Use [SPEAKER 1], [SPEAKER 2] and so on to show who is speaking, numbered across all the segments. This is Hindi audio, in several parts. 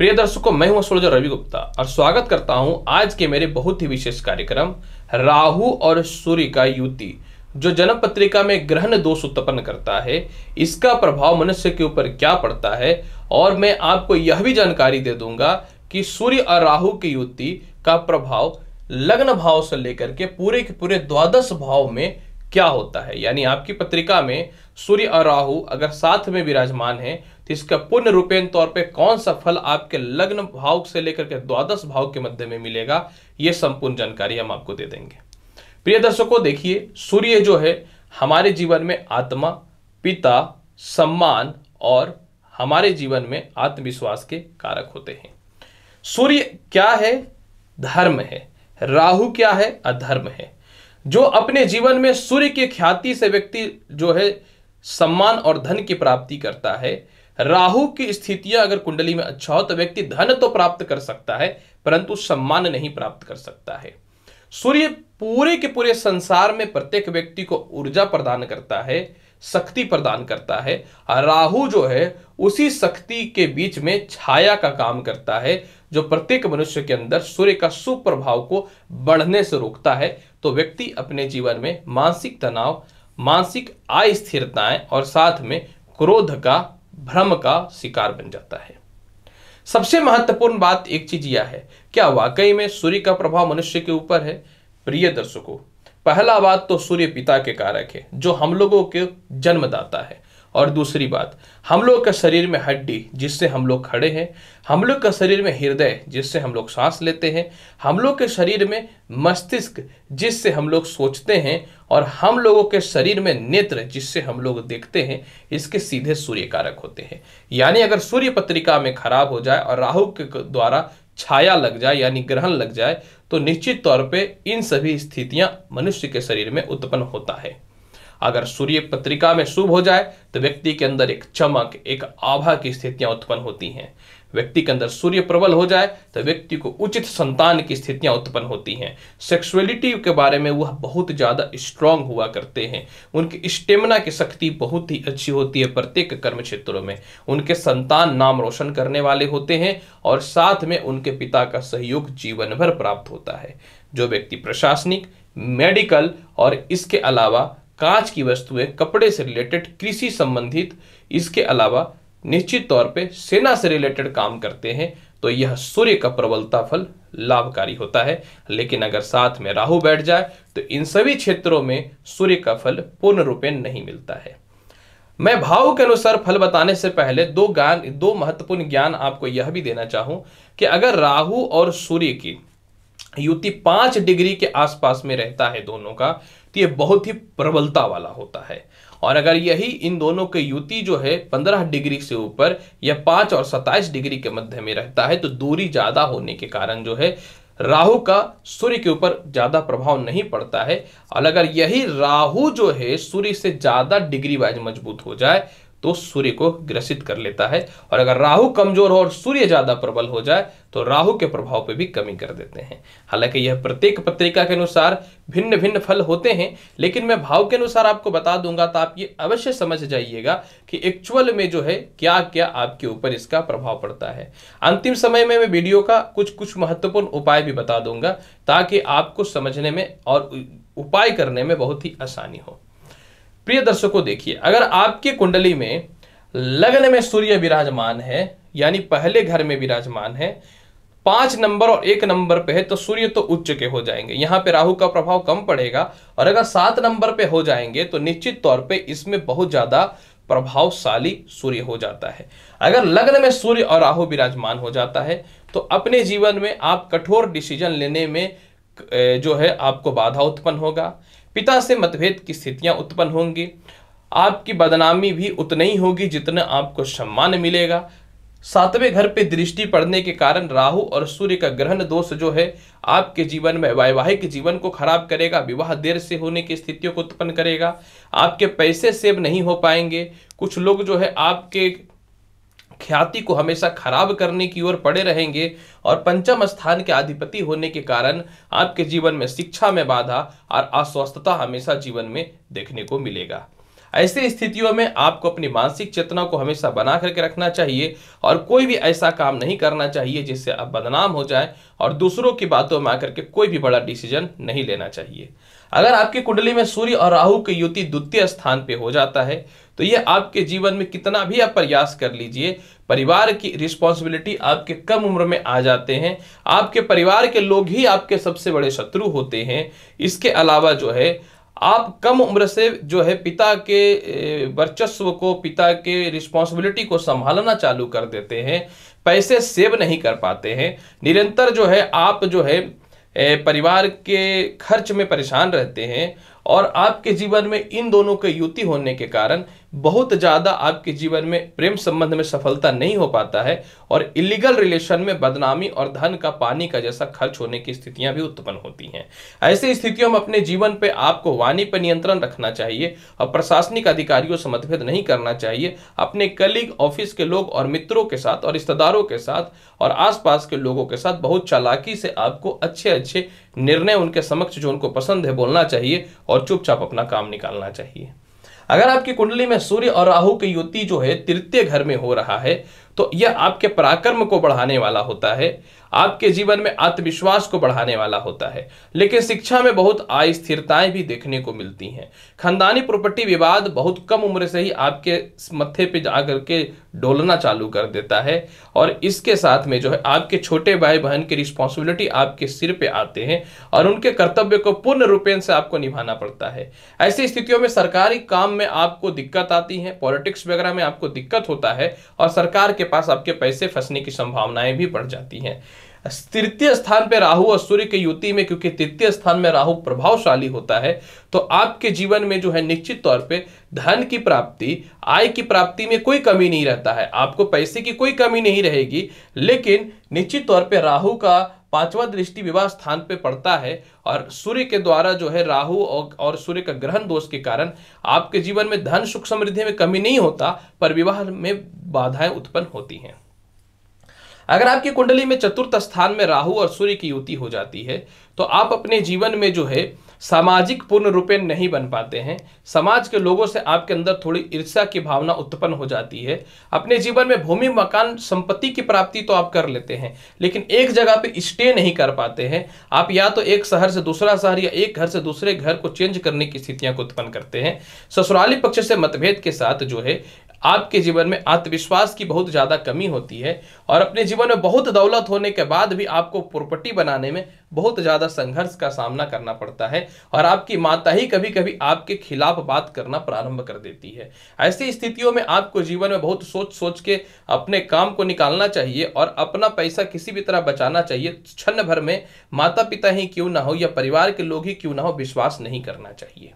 [SPEAKER 1] प्रिय दर्शकों मैं हूं एस्ट्रोलॉजर रवि गुप्ता और स्वागत करता हूं आज के मेरे बहुत ही विशेष कार्यक्रम राहु और सूर्य का युति जो जन्म पत्रिका में ग्रहण दोष उत्पन्न करता है इसका प्रभाव मनुष्य के ऊपर क्या पड़ता है और मैं आपको यह भी जानकारी दे दूंगा कि सूर्य और राहु की युति का प्रभाव लग्न भाव से लेकर के पूरे के पूरे द्वादश भाव में क्या होता है यानी आपकी पत्रिका में सूर्य और राहु अगर साथ में विराजमान है तो इसका पुण्य रूपेण तौर पे कौन सा फल आपके लग्न भाव से लेकर के द्वादश भाव के मध्य में मिलेगा यह संपूर्ण जानकारी हम आपको दे देंगे प्रिय दर्शकों देखिए सूर्य जो है हमारे जीवन में आत्मा पिता सम्मान और हमारे जीवन में आत्मविश्वास के कारक होते हैं सूर्य क्या है धर्म है राहु क्या है अधर्म है जो अपने जीवन में सूर्य की ख्याति से व्यक्ति जो है सम्मान और धन की प्राप्ति करता है राहु की स्थितियां अगर कुंडली में अच्छा हो तो व्यक्ति धन तो प्राप्त कर सकता है परंतु सम्मान नहीं प्राप्त कर सकता है सूर्य पूरे के पूरे संसार में प्रत्येक व्यक्ति को ऊर्जा प्रदान करता है शक्ति प्रदान करता है राहु जो है उसी शक्ति के बीच में छाया का काम करता है जो प्रत्येक मनुष्य के अंदर सूर्य का सुप्रभाव को बढ़ने से रोकता है तो व्यक्ति अपने जीवन में मानसिक तनाव मानसिक अस्थिरताएं और साथ में क्रोध का भ्रम का शिकार बन जाता है सबसे महत्वपूर्ण बात एक चीज यह है क्या वाकई में सूर्य का प्रभाव मनुष्य के ऊपर है प्रिय दर्शकों पहला बात तो सूर्य पिता के कारक है जो हम लोगों के जन्मदाता है और दूसरी बात हम लोग का शरीर में हड्डी जिससे हम लोग खड़े हैं हम लोग का शरीर में हृदय जिससे हम लोग सांस लेते हैं हम लोग के शरीर में मस्तिष्क जिससे हम लोग सोचते हैं और हम लोगों के शरीर में नेत्र जिससे हम लोग देखते हैं इसके सीधे सूर्य कारक होते हैं यानी अगर सूर्य पत्रिका में खराब हो जाए और राहु के द्वारा छाया लग जाए यानी ग्रहण लग जाए तो निश्चित तौर पर इन सभी स्थितियां मनुष्य के शरीर में उत्पन्न होता है अगर सूर्य पत्रिका में शुभ हो जाए तो व्यक्ति के अंदर एक चमक एक आभा की स्थितियां उत्पन्न होती हैं व्यक्ति के अंदर सूर्य प्रबल हो जाए तो व्यक्ति को उचित संतान की स्थितियां उत्पन्न होती हैं सेक्सुअलिटी के बारे में वह बहुत ज़्यादा स्ट्रांग हुआ करते हैं उनकी स्टेमिना की शक्ति बहुत ही अच्छी होती है प्रत्येक कर्म क्षेत्रों में उनके संतान नाम रोशन करने वाले होते हैं और साथ में उनके पिता का सहयोग जीवन भर प्राप्त होता है जो व्यक्ति प्रशासनिक मेडिकल और इसके अलावा कांच की वस्तुएं कपड़े से रिलेटेड कृषि संबंधित इसके अलावा निश्चित तौर पे सेना से रिलेटेड काम करते हैं तो यह सूर्य का प्रबलता फल लाभकारी होता है लेकिन अगर साथ में राहु बैठ जाए तो इन सभी क्षेत्रों में सूर्य का फल पूर्ण रूपे नहीं मिलता है मैं भाव के अनुसार फल बताने से पहले दो ज्ञान दो महत्वपूर्ण ज्ञान आपको यह भी देना चाहूं कि अगर राहु और सूर्य की युति पांच डिग्री के आसपास में रहता है दोनों का तो ये बहुत ही प्रबलता वाला होता है और अगर यही इन दोनों के युति जो है 15 डिग्री से ऊपर या 5 और 27 डिग्री के मध्य में रहता है तो दूरी ज़्यादा होने के कारण जो है राहु का सूर्य के ऊपर ज़्यादा प्रभाव नहीं पड़ता है और अगर यही राहु जो है सूर्य से ज़्यादा डिग्री वाइज मजबूत हो जाए तो सूर्य को ग्रसित कर लेता है और अगर राहु कमजोर हो और सूर्य ज्यादा प्रबल हो जाए तो राहु के प्रभाव पर भी कमी कर देते हैं हालांकि यह प्रत्येक पत्रिका के अनुसार भिन्न भिन्न फल होते हैं लेकिन मैं भाव के अनुसार आपको बता दूंगा तो आप ये अवश्य समझ जाइएगा कि एक्चुअल में जो है क्या क्या आपके ऊपर इसका प्रभाव पड़ता है अंतिम समय में मैं वीडियो का कुछ कुछ महत्वपूर्ण उपाय भी बता दूंगा ताकि आपको समझने में और उपाय करने में बहुत ही आसानी हो प्रिय दर्शकों देखिए अगर आपकी कुंडली में लग्न में सूर्य विराजमान है यानी पहले घर में विराजमान है पांच नंबर और एक नंबर पे है तो सूर्य तो उच्च के हो जाएंगे यहाँ पे राहु का प्रभाव कम पड़ेगा और अगर सात नंबर पे हो जाएंगे तो निश्चित तौर पे इसमें बहुत ज्यादा प्रभावशाली सूर्य हो जाता है अगर लग्न में सूर्य और राहु विराजमान हो जाता है तो अपने जीवन में आप कठोर डिसीजन लेने में जो है आपको बाधा उत्पन्न होगा पिता से मतभेद की स्थितियां उत्पन्न होंगी आपकी बदनामी भी उतनी ही होगी जितना आपको सम्मान मिलेगा सातवें घर पे दृष्टि पड़ने के कारण राहु और सूर्य का ग्रहण दोष जो है आपके जीवन में वैवाहिक जीवन को खराब करेगा विवाह देर से होने की स्थितियों को उत्पन्न करेगा आपके पैसे सेव नहीं हो पाएंगे कुछ लोग जो है आपके ख्याति को हमेशा खराब करने की ओर पड़े रहेंगे और पंचम स्थान के अधिपति होने के कारण आपके जीवन में शिक्षा में बाधा और अस्वस्थता हमेशा जीवन में देखने को मिलेगा ऐसी स्थितियों में आपको अपनी मानसिक चेतना को हमेशा बना करके रखना चाहिए और कोई भी ऐसा काम नहीं करना चाहिए जिससे आप बदनाम हो जाए और दूसरों की बातों में आकर के कोई भी बड़ा डिसीजन नहीं लेना चाहिए अगर आपकी कुंडली में सूर्य और राहु की युति द्वितीय स्थान पे हो जाता है तो ये आपके जीवन में कितना भी आप प्रयास कर लीजिए परिवार की रिस्पॉन्सिबिलिटी आपके कम उम्र में आ जाते हैं आपके परिवार के लोग ही आपके सबसे बड़े शत्रु होते हैं इसके अलावा जो है आप कम उम्र से जो है पिता के वर्चस्व को पिता के रिस्पॉन्सिबिलिटी को संभालना चालू कर देते हैं पैसे सेव नहीं कर पाते हैं निरंतर जो है आप जो है परिवार के खर्च में परेशान रहते हैं और आपके जीवन में इन दोनों के युति होने के कारण बहुत ज़्यादा आपके जीवन में प्रेम संबंध में सफलता नहीं हो पाता है और इलीगल रिलेशन में बदनामी और धन का पानी का जैसा खर्च होने की स्थितियां भी उत्पन्न होती हैं ऐसी स्थितियों में अपने जीवन पर आपको वाणी पर नियंत्रण रखना चाहिए और प्रशासनिक अधिकारियों से मतभेद नहीं करना चाहिए अपने कलीग ऑफिस के लोग और मित्रों के साथ और रिश्तेदारों के साथ और आसपास के लोगों के साथ बहुत चालाकी से आपको अच्छे अच्छे निर्णय उनके समक्ष जो उनको पसंद है बोलना चाहिए और चुपचाप अपना काम निकालना चाहिए अगर आपकी कुंडली में सूर्य और राहु की युति जो है तृतीय घर में हो रहा है तो यह आपके पराक्रम को बढ़ाने वाला होता है आपके जीवन में आत्मविश्वास को बढ़ाने वाला होता है लेकिन शिक्षा में बहुत अस्थिरताएं भी देखने को मिलती हैं खानदानी प्रॉपर्टी विवाद बहुत कम उम्र से ही आपके मत्थे पे जा करके डोलना चालू कर देता है और इसके साथ में जो है आपके छोटे भाई बहन की रिस्पॉन्सिबिलिटी आपके सिर पे आते हैं और उनके कर्तव्य को पूर्ण रूपेण से आपको निभाना पड़ता है ऐसी स्थितियों में सरकारी काम में आपको दिक्कत आती है पॉलिटिक्स वगैरह में आपको दिक्कत होता है और सरकार के पास आपके पैसे फंसने की संभावनाएं भी बढ़ जाती हैं तृतीय स्थान पे राहु और सूर्य के युति में क्योंकि तृतीय स्थान में राहु प्रभावशाली होता है तो आपके जीवन में जो है निश्चित तौर पे धन की प्राप्ति आय की प्राप्ति में कोई कमी नहीं रहता है आपको पैसे की कोई कमी नहीं रहेगी लेकिन निश्चित तौर पे राहु का पांचवा दृष्टि विवाह स्थान पे पड़ता है और सूर्य के द्वारा जो है राहु और सूर्य का ग्रहण दोष के कारण आपके जीवन में धन सुख समृद्धि में कमी नहीं होता पर विवाह में बाधाएं उत्पन्न होती हैं अगर आपकी कुंडली में चतुर्थ स्थान में राहु और सूर्य की युति हो जाती है तो आप अपने जीवन में जो है सामाजिक पूर्ण रूपे नहीं बन पाते हैं समाज के लोगों से आपके अंदर थोड़ी ईर्ष्या की भावना उत्पन्न हो जाती है अपने जीवन में भूमि मकान संपत्ति की प्राप्ति तो आप कर लेते हैं लेकिन एक जगह पे स्टे नहीं कर पाते हैं आप या तो एक शहर से दूसरा शहर या एक घर से दूसरे घर को चेंज करने की स्थितियां को उत्पन्न करते हैं ससुराली पक्ष से मतभेद के साथ जो है आपके जीवन में आत्मविश्वास की बहुत ज़्यादा कमी होती है और अपने जीवन में बहुत दौलत होने के बाद भी आपको प्रॉपर्टी बनाने में बहुत ज़्यादा संघर्ष का सामना करना पड़ता है और आपकी माता ही कभी कभी आपके खिलाफ बात करना प्रारंभ कर देती है ऐसी स्थितियों में आपको जीवन में बहुत सोच सोच के अपने काम को निकालना चाहिए और अपना पैसा किसी भी तरह बचाना चाहिए क्षण भर में माता पिता ही क्यों ना हो या परिवार के लोग ही क्यों ना हो विश्वास नहीं करना चाहिए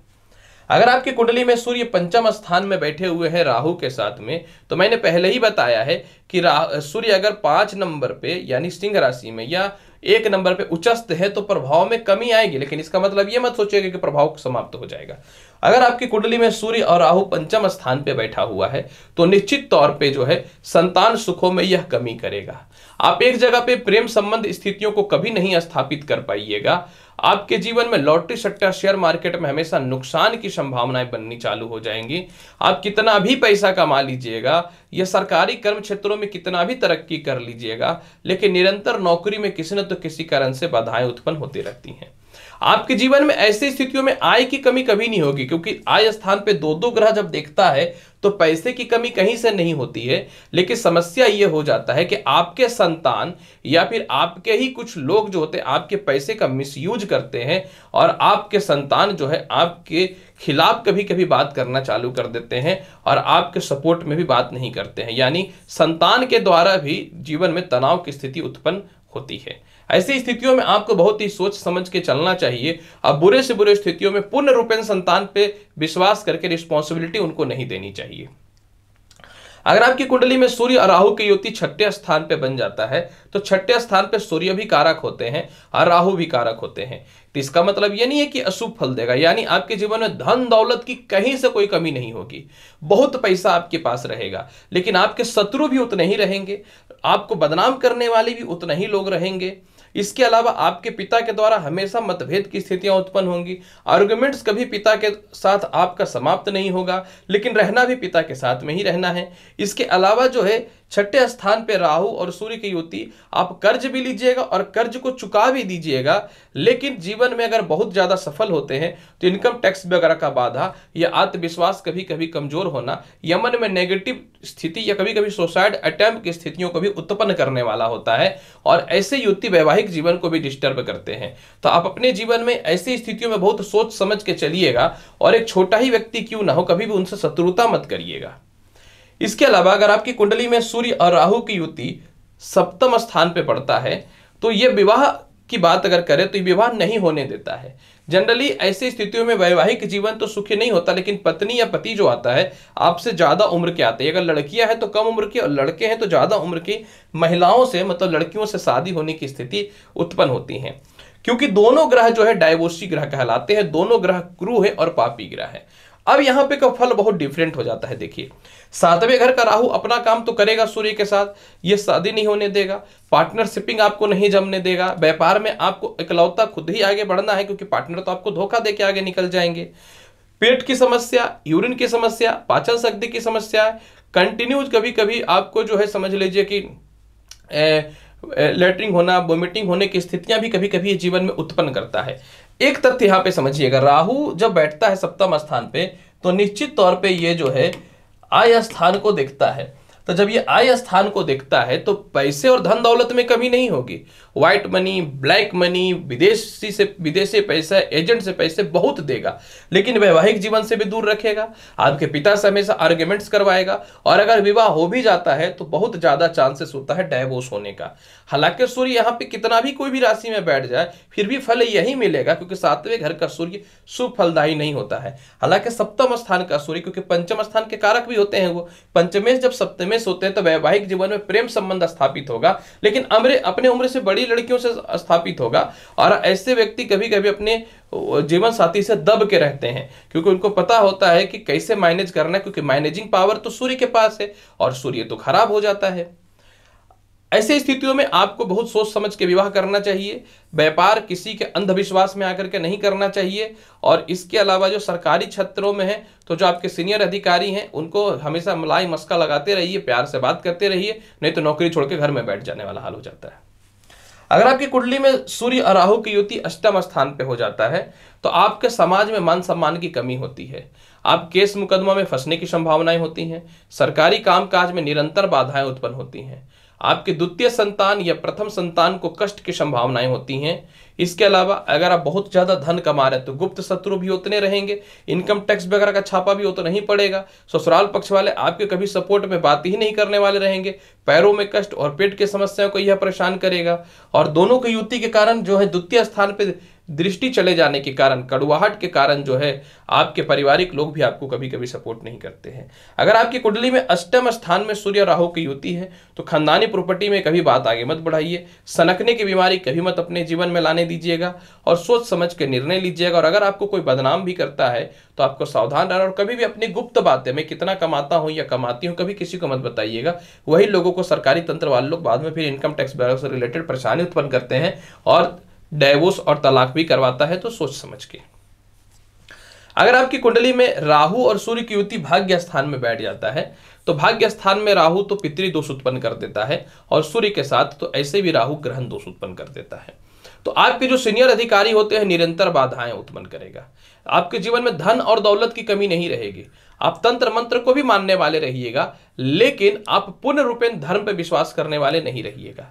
[SPEAKER 1] अगर आपकी कुंडली में सूर्य पंचम स्थान में बैठे हुए हैं राहु के साथ में तो मैंने पहले ही बताया है कि सूर्य अगर पांच नंबर पे यानी सिंह राशि में या एक नंबर पे उच्चस्त है तो प्रभाव में कमी आएगी लेकिन इसका मतलब ये मत सोचिएगा कि प्रभाव समाप्त हो जाएगा अगर आपकी कुंडली में सूर्य और राहु पंचम स्थान पे बैठा हुआ है तो निश्चित तौर पे जो है संतान सुखों में यह कमी करेगा आप एक जगह पे प्रेम संबंध स्थितियों को कभी नहीं स्थापित कर पाइएगा आपके जीवन में लॉटरी सट्टा शेयर मार्केट में हमेशा नुकसान की संभावनाएं बननी चालू हो जाएंगी आप कितना भी पैसा कमा लीजिएगा या सरकारी कर्म क्षेत्रों में कितना भी तरक्की कर लीजिएगा लेकिन निरंतर नौकरी में किसी न तो किसी कारण से बाधाएं उत्पन्न होती रहती हैं आपके जीवन में ऐसी स्थितियों में आय की कमी कभी नहीं होगी क्योंकि आय स्थान पे दो दो ग्रह जब देखता है तो पैसे की कमी कहीं से नहीं होती है लेकिन समस्या ये हो जाता है कि आपके संतान या फिर आपके ही कुछ लोग जो होते हैं आपके पैसे का मिसयूज करते हैं और आपके संतान जो है आपके खिलाफ कभी कभी बात करना चालू कर देते हैं और आपके सपोर्ट में भी बात नहीं करते हैं यानी संतान के द्वारा भी जीवन में तनाव की स्थिति उत्पन्न होती है ऐसी स्थितियों में आपको बहुत ही सोच समझ के चलना चाहिए अब बुरे से बुरे स्थितियों में पूर्ण रूपेण संतान पे विश्वास करके रिस्पॉन्सिबिलिटी उनको नहीं देनी चाहिए अगर आपकी कुंडली में सूर्य और राहु की युति छठे स्थान पर बन जाता है तो छठे स्थान पर सूर्य भी कारक होते हैं और राहु भी कारक होते हैं तो इसका मतलब ये नहीं है कि अशुभ फल देगा यानी आपके जीवन में धन दौलत की कहीं से कोई कमी नहीं होगी बहुत पैसा आपके पास रहेगा लेकिन आपके शत्रु भी उतने ही रहेंगे आपको बदनाम करने वाले भी उतने ही लोग रहेंगे इसके अलावा आपके पिता के द्वारा हमेशा मतभेद की स्थितियां उत्पन्न होंगी आर्ग्यूमेंट्स कभी पिता के साथ आपका समाप्त नहीं होगा लेकिन रहना भी पिता के साथ में ही रहना है इसके अलावा जो है छठे स्थान पर राहु और सूर्य की युति आप कर्ज भी लीजिएगा और कर्ज को चुका भी दीजिएगा लेकिन जीवन में अगर बहुत ज़्यादा सफल होते हैं तो इनकम टैक्स वगैरह का बाधा या आत्मविश्वास कभी कभी कमजोर होना यमन में नेगेटिव स्थिति या कभी कभी सुसाइड अटैम्प की स्थितियों को भी उत्पन्न करने वाला होता है और ऐसे युति वैवाहिक वैवाहिक जीवन को भी डिस्टर्ब करते हैं तो आप अपने जीवन में ऐसी स्थितियों में बहुत सोच समझ के चलिएगा और एक छोटा ही व्यक्ति क्यों ना हो कभी भी उनसे शत्रुता मत करिएगा इसके अलावा अगर आपकी कुंडली में सूर्य और राहु की युति सप्तम स्थान पर पड़ता है तो यह विवाह की बात अगर करें तो विवाह नहीं होने देता है जनरली ऐसी स्थितियों में वैवाहिक जीवन तो सुखी नहीं होता लेकिन पत्नी या पति जो आता है आपसे ज़्यादा उम्र के आते हैं अगर लड़कियां हैं तो कम उम्र की और लड़के हैं तो ज़्यादा उम्र की महिलाओं से मतलब लड़कियों से शादी होने की स्थिति उत्पन्न होती है क्योंकि दोनों ग्रह जो है डायवोसी ग्रह कहलाते हैं दोनों ग्रह क्रू है और पापी ग्रह है अब यहाँ पे का फल बहुत डिफरेंट हो जाता है देखिए सातवें घर का राहु अपना काम तो करेगा सूर्य के साथ ये शादी नहीं होने देगा पार्टनरशिपिंग आपको नहीं जमने देगा व्यापार में आपको इकलौता खुद ही आगे बढ़ना है क्योंकि पार्टनर तो आपको धोखा दे आगे निकल जाएंगे पेट की समस्या यूरिन की समस्या पाचन शक्ति की समस्या कंटिन्यूज कभी कभी आपको जो है समझ लीजिए कि लेटरिंग होना वोमिटिंग होने की स्थितियां भी कभी कभी जीवन में उत्पन्न करता है एक तथ्य यहां पे समझिएगा राहु जब बैठता है सप्तम स्थान पे तो निश्चित तौर पे ये जो है आय स्थान को देखता है तो जब ये आय स्थान को देखता है तो पैसे और धन दौलत में कमी नहीं होगी व्हाइट मनी ब्लैक मनी विदेशी से विदेशी पैसा एजेंट से पैसे बहुत देगा लेकिन वैवाहिक जीवन से भी दूर रखेगा आपके पिता से हमेशा आर्ग्यूमेंट्स करवाएगा और अगर विवाह हो भी जाता है तो बहुत ज्यादा चांसेस होता है डायवोर्स होने का हालांकि सूर्य यहाँ पे कितना भी कोई भी राशि में बैठ जाए फिर भी फल यही मिलेगा क्योंकि सातवें घर का सूर्य शुभ फलदायी नहीं होता है हालांकि सप्तम स्थान का सूर्य क्योंकि पंचम स्थान के कारक भी होते हैं वो पंचमेश जब सप्तमेश होते हैं तो वैवाहिक जीवन में प्रेम संबंध स्थापित होगा लेकिन अपने उम्र से बड़ी वही लड़कियों से स्थापित होगा और ऐसे व्यक्ति कभी कभी अपने जीवन साथी से दब के रहते हैं क्योंकि उनको पता होता है कि कैसे मैनेज करना है क्योंकि मैनेजिंग पावर तो सूर्य के पास है और सूर्य तो खराब हो जाता है ऐसी स्थितियों में आपको बहुत सोच समझ के विवाह करना चाहिए व्यापार किसी के अंधविश्वास में आकर के नहीं करना चाहिए और इसके अलावा जो सरकारी क्षेत्रों में है तो जो आपके सीनियर अधिकारी हैं उनको हमेशा मलाई मस्का लगाते रहिए प्यार से बात करते रहिए नहीं तो नौकरी छोड़ के घर में बैठ जाने वाला हाल हो जाता है अगर आपकी कुंडली में सूर्य और राहु की युति अष्टम स्थान पे हो जाता है तो आपके समाज में मान सम्मान की कमी होती है आप केस मुकदमा में फंसने की संभावनाएं होती हैं सरकारी कामकाज में निरंतर बाधाएं उत्पन्न होती हैं आपके द्वितीय संतान या प्रथम संतान को कष्ट की संभावनाएं होती हैं इसके अलावा अगर आप बहुत ज़्यादा धन कमा रहे हैं तो गुप्त शत्रु भी उतने रहेंगे इनकम टैक्स वगैरह का छापा भी उतना ही पड़ेगा ससुराल पक्ष वाले आपके कभी सपोर्ट में बात ही नहीं करने वाले रहेंगे पैरों में कष्ट और पेट की समस्याओं को यह परेशान करेगा और दोनों की युति के कारण जो है द्वितीय स्थान पर दृष्टि चले जाने के कारण कड़ुआहट के कारण जो है आपके पारिवारिक लोग भी आपको कभी कभी सपोर्ट नहीं करते हैं अगर आपकी कुंडली में अष्टम स्थान में सूर्य राहु की युति है तो खानदानी प्रॉपर्टी में कभी बात आगे मत बढ़ाइए सनकने की बीमारी कभी मत अपने जीवन में लाने दीजिएगा और सोच समझ के निर्णय लीजिएगा और अगर आपको कोई बदनाम भी करता है तो आपको सावधान रहना और कभी भी अपनी गुप्त बातें मैं कितना कमाता हूँ या कमाती हूँ कभी किसी को मत बताइएगा वही लोगों को सरकारी तंत्र वाले लोग बाद में फिर इनकम टैक्स वगैरह से रिलेटेड परेशानी उत्पन्न करते हैं और डाइवोर्स और तलाक भी करवाता है तो सोच समझ के अगर आपकी कुंडली में राहु और सूर्य की युति भाग्य स्थान में बैठ जाता है तो भाग्य स्थान में राहु तो पितृ दोष उत्पन्न कर देता है और सूर्य के साथ तो ऐसे भी राहु ग्रहण दोष उत्पन्न कर देता है तो आपके जो सीनियर अधिकारी होते हैं निरंतर बाधाएं उत्पन्न करेगा आपके जीवन में धन और दौलत की कमी नहीं रहेगी आप तंत्र मंत्र को भी मानने वाले रहिएगा लेकिन आप पूर्ण रूपेण धर्म पर विश्वास करने वाले नहीं रहिएगा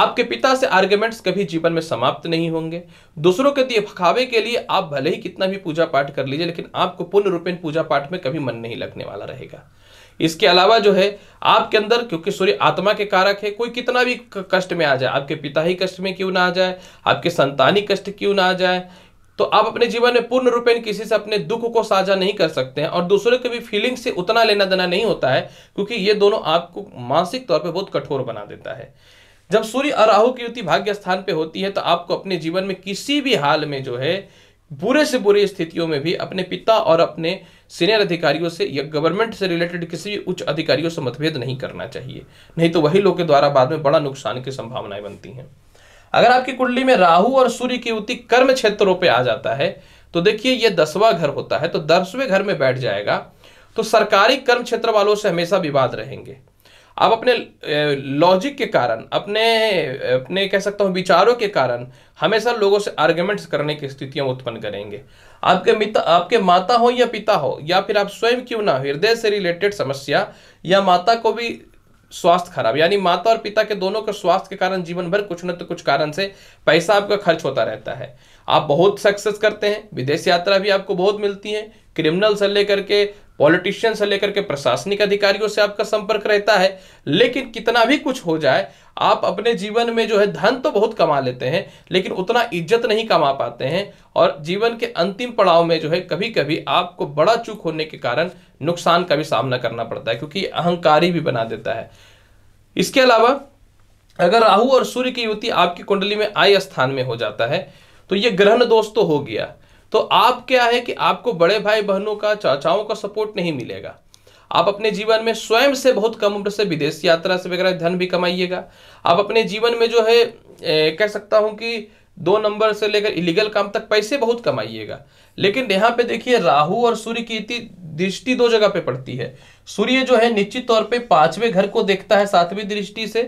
[SPEAKER 1] आपके पिता से आर्ग्यूमेंट्स कभी जीवन में समाप्त नहीं होंगे दूसरों के भखावे के लिए आप भले ही कितना भी पूजा पाठ कर लीजिए लेकिन आपको पूर्ण रूपेण पूजा पाठ में कभी मन नहीं लगने वाला रहेगा इसके अलावा जो है आपके अंदर क्योंकि सूर्य आत्मा के कारक है कोई कितना भी कष्ट में आ जाए आपके पिता ही कष्ट में क्यों ना आ जाए आपके संतान ही कष्ट क्यों ना आ जाए तो आप अपने जीवन में पूर्ण रूपेण किसी से अपने दुख को साझा नहीं कर सकते हैं और दूसरों के भी फीलिंग से उतना लेना देना नहीं होता है क्योंकि ये दोनों आपको मानसिक तौर पर बहुत कठोर बना देता है जब सूर्य और राहु की युति भाग्य स्थान पे होती है तो आपको अपने जीवन में किसी भी हाल में जो है बुरे से बुरे स्थितियों में भी अपने पिता और अपने सीनियर अधिकारियों से या गवर्नमेंट से रिलेटेड किसी भी उच्च अधिकारियों से मतभेद नहीं करना चाहिए नहीं तो वही लोग के द्वारा बाद में बड़ा नुकसान की संभावनाएं बनती हैं अगर आपकी कुंडली में राहु और सूर्य की युति कर्म क्षेत्रों पर आ जाता है तो देखिए यह दसवां घर होता है तो दसवें घर में बैठ जाएगा तो सरकारी कर्म क्षेत्र वालों से हमेशा विवाद रहेंगे आप अपने लॉजिक के कारण अपने अपने कह सकता हूँ विचारों के कारण हमेशा लोगों से आर्ग्यूमेंट्स करने की स्थितियाँ उत्पन्न करेंगे आपके मिता आपके माता हो या पिता हो या फिर आप स्वयं क्यों ना हृदय से रिलेटेड समस्या या माता को भी स्वास्थ्य खराब यानी माता और पिता के दोनों के स्वास्थ्य के कारण जीवन भर कुछ न तो कुछ कारण से पैसा आपका खर्च होता रहता है आप बहुत सक्सेस करते हैं विदेश यात्रा भी आपको बहुत मिलती है क्रिमिनल से लेकर के पॉलिटिशियन से लेकर के प्रशासनिक अधिकारियों से आपका संपर्क रहता है लेकिन कितना भी कुछ हो जाए आप अपने जीवन में जो है धन तो बहुत कमा लेते हैं लेकिन उतना इज्जत नहीं कमा पाते हैं और जीवन के अंतिम पड़ाव में जो है कभी कभी आपको बड़ा चूक होने के कारण नुकसान का भी सामना करना पड़ता है क्योंकि अहंकारी भी बना देता है इसके अलावा अगर राहु और सूर्य की युति आपकी कुंडली में आय स्थान में हो जाता है तो ये ग्रहण दोष तो हो गया तो आप क्या है कि आपको बड़े भाई बहनों का चाचाओं का सपोर्ट नहीं मिलेगा आप अपने जीवन में स्वयं से बहुत कम उम्र से विदेश यात्रा से वगैरह धन भी कमाइएगा आप अपने जीवन में जो है ए, कह सकता हूं कि दो नंबर से लेकर इलीगल काम तक पैसे बहुत कमाइएगा लेकिन यहाँ पे देखिए राहु और सूर्य की इतनी दृष्टि दो जगह पे पड़ती है सूर्य जो है निश्चित तौर पे पांचवें घर को देखता है सातवीं दृष्टि से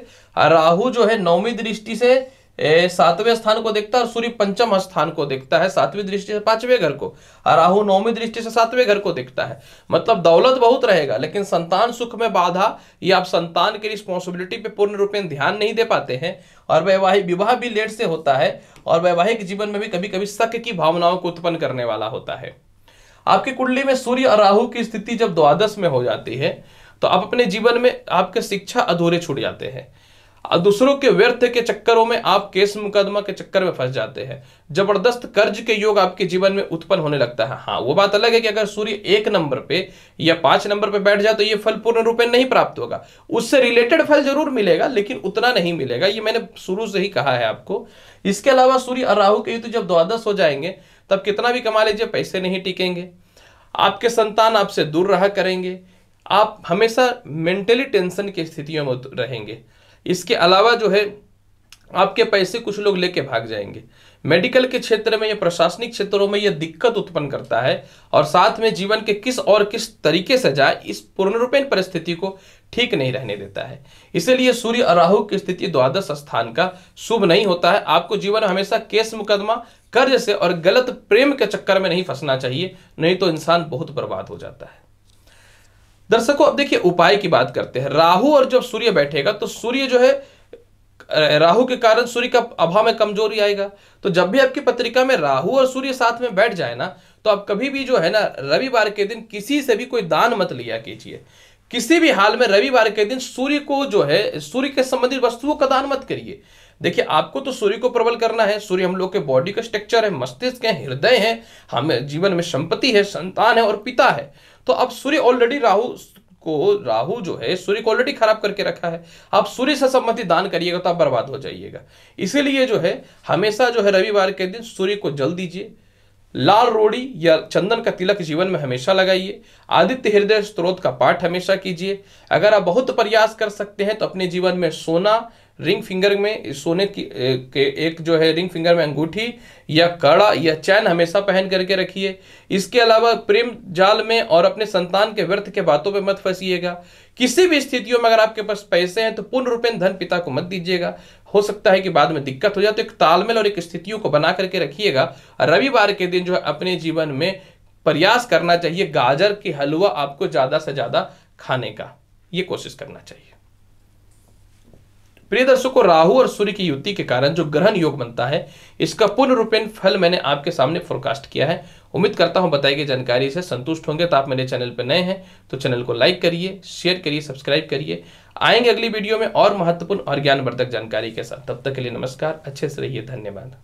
[SPEAKER 1] राहु जो है नौवीं दृष्टि से सातवें स्थान को देखता है और सूर्य पंचम स्थान को देखता है सातवीं दृष्टि से पांचवें घर को और राहु नौवीं दृष्टि से सातवें घर को देखता है मतलब दौलत बहुत रहेगा लेकिन संतान सुख में बाधा या आप संतान की रिस्पॉन्सिबिलिटी पे पूर्ण रूप में ध्यान नहीं दे पाते हैं और वैवाहिक विवाह भी लेट से होता है और वैवाहिक जीवन में भी कभी कभी शक की भावनाओं को उत्पन्न करने वाला होता है आपकी कुंडली में सूर्य और राहु की स्थिति जब द्वादश में हो जाती है तो आप अपने जीवन में आपके शिक्षा अधूरे छूट जाते हैं दूसरों के व्यर्थ के चक्करों में आप केस मुकदमा के चक्कर में फंस जाते हैं जबरदस्त कर्ज के योग आपके जीवन में उत्पन्न होने लगता है हाँ वो बात अलग है कि अगर सूर्य एक नंबर पे या पांच नंबर पे बैठ जाए तो ये फल पूर्ण रूप में नहीं प्राप्त होगा उससे रिलेटेड फल जरूर मिलेगा लेकिन उतना नहीं मिलेगा ये मैंने शुरू से ही कहा है आपको इसके अलावा सूर्य और राहु के युद्ध जब द्वादश हो जाएंगे तब कितना भी कमा लीजिए पैसे नहीं टिकेंगे आपके संतान आपसे दूर रहा करेंगे आप हमेशा मेंटली टेंशन की स्थितियों में रहेंगे इसके अलावा जो है आपके पैसे कुछ लोग लेके भाग जाएंगे मेडिकल के क्षेत्र में या प्रशासनिक क्षेत्रों में यह दिक्कत उत्पन्न करता है और साथ में जीवन के किस और किस तरीके से जाए इस पूर्णरूपेण परिस्थिति को ठीक नहीं रहने देता है इसलिए सूर्य और राहु की स्थिति द्वादश स्थान का शुभ नहीं होता है आपको जीवन हमेशा केस मुकदमा कर्ज से और गलत प्रेम के चक्कर में नहीं फंसना चाहिए नहीं तो इंसान बहुत बर्बाद हो जाता है दर्शकों अब देखिए उपाय की बात करते हैं राहु और जब सूर्य बैठेगा तो सूर्य जो है राहु के कारण सूर्य का अभाव में कमजोरी आएगा तो जब भी आपकी पत्रिका में राहु और सूर्य साथ में बैठ जाए ना तो आप कभी भी जो है ना रविवार के दिन किसी से भी कोई दान मत लिया कीजिए किसी भी हाल में रविवार के दिन सूर्य को जो है सूर्य के संबंधित वस्तुओं का दान मत करिए देखिए आपको तो सूर्य को प्रबल करना है सूर्य हम लोग के बॉडी का स्ट्रक्चर है मस्तिष्क है हृदय है हमें जीवन में संपत्ति है संतान है और पिता है तो अब सूर्य ऑलरेडी राहु को राहु जो है सूर्य को ऑलरेडी खराब करके रखा है आप सूर्य से संबंधित दान करिएगा तो आप बर्बाद हो जाइएगा इसीलिए जो है हमेशा जो है रविवार के दिन सूर्य को जल दीजिए लाल रोड़ी या चंदन का तिलक जीवन में हमेशा लगाइए आदित्य हृदय स्त्रोत का पाठ हमेशा कीजिए अगर आप बहुत प्रयास कर सकते हैं तो अपने जीवन में सोना रिंग फिंगर में सोने की के एक जो है रिंग फिंगर में अंगूठी या कड़ा या चैन हमेशा पहन करके रखिए इसके अलावा प्रेम जाल में और अपने संतान के व्यर्थ के बातों पर मत फंसीएगा किसी भी स्थितियों में अगर आपके पास पैसे हैं तो पूर्ण रूपेण धन पिता को मत दीजिएगा हो सकता है कि बाद में दिक्कत हो जाए तो एक तालमेल और एक स्थितियों को बना करके रखिएगा रविवार के दिन जो है अपने जीवन में प्रयास करना चाहिए गाजर की हलवा आपको ज़्यादा से ज़्यादा खाने का ये कोशिश करना चाहिए प्रिय दर्शकों राहु और सूर्य की युति के कारण जो ग्रहण योग बनता है इसका पूर्ण रूपेण फल मैंने आपके सामने फोरकास्ट किया है उम्मीद करता हूं बताई गई जानकारी से संतुष्ट होंगे तो आप मेरे चैनल पर नए हैं तो चैनल को लाइक करिए शेयर करिए सब्सक्राइब करिए आएंगे अगली वीडियो में और महत्वपूर्ण और ज्ञानवर्धक जानकारी के साथ तब तक के लिए नमस्कार अच्छे से रहिए धन्यवाद